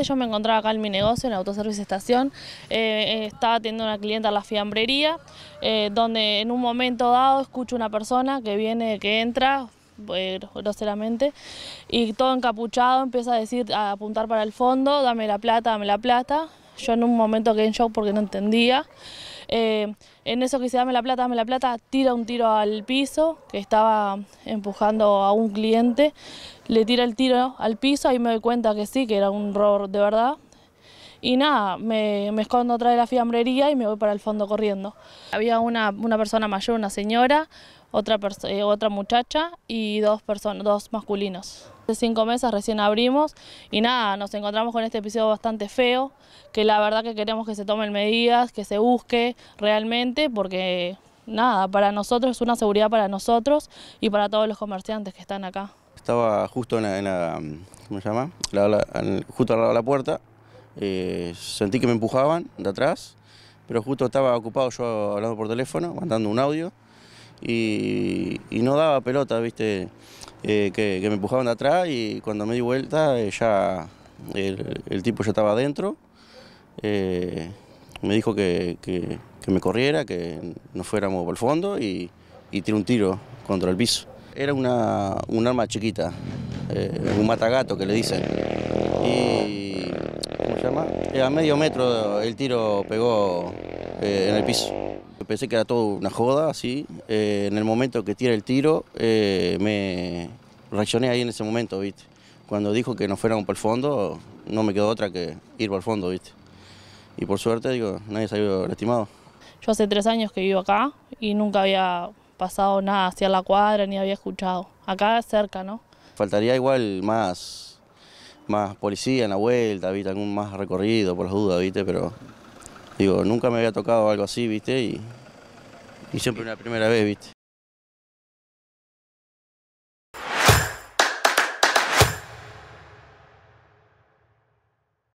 Yo me encontraba acá en mi negocio, en Autoservice Estación, eh, eh, estaba atendiendo a una clienta a la fiambrería, eh, donde en un momento dado escucho una persona que viene, que entra, groseramente, y todo encapuchado empieza a decir, a apuntar para el fondo, dame la plata, dame la plata. Yo en un momento quedé en shock porque no entendía. Eh, en eso que se dame la plata, dame la plata, tira un tiro al piso, que estaba empujando a un cliente, le tira el tiro al piso, ahí me doy cuenta que sí, que era un robo de verdad. Y nada, me, escondo otra de la fiambrería y me voy para el fondo corriendo. Había una, una persona mayor, una señora, otra, eh, otra muchacha y dos, personas, dos masculinos. Hace cinco meses recién abrimos y nada, nos encontramos con este episodio bastante feo, que la verdad que queremos que se tomen medidas, que se busque realmente, porque nada, para nosotros es una seguridad para nosotros y para todos los comerciantes que están acá. Estaba justo en la, ¿cómo se llama? justo al lado de la puerta, eh, sentí que me empujaban de atrás, pero justo estaba ocupado yo hablando por teléfono, mandando un audio, y, no daba pelota, viste, eh, que, me empujaban de atrás y cuando me di vuelta eh, ya el, tipo ya estaba adentro. Eh, me dijo que, me corriera, que nos fuéramos por el fondo y, tiró un tiro contra el piso. Era una, un arma chiquita, un matagato que le dicen. Y, ¿Cómo se llama? A medio metro el tiro pegó en el piso pensé que era todo una joda, así. Eh, en el momento que tira el tiro, eh, me reaccioné ahí en ese momento, ¿viste? Cuando dijo que nos fuéramos por el fondo, no me quedó otra que ir para el fondo, ¿viste? Y por suerte, digo, nadie salió lastimado. Yo hace tres años que vivo acá y nunca había pasado nada hacia la cuadra ni había escuchado. Acá cerca, ¿no? Faltaría igual más, más policía en la vuelta, ¿viste? Algún más recorrido, por las dudas, ¿viste? Pero Digo, nunca me había tocado algo así, ¿viste? Y y siempre una primera vez, ¿viste?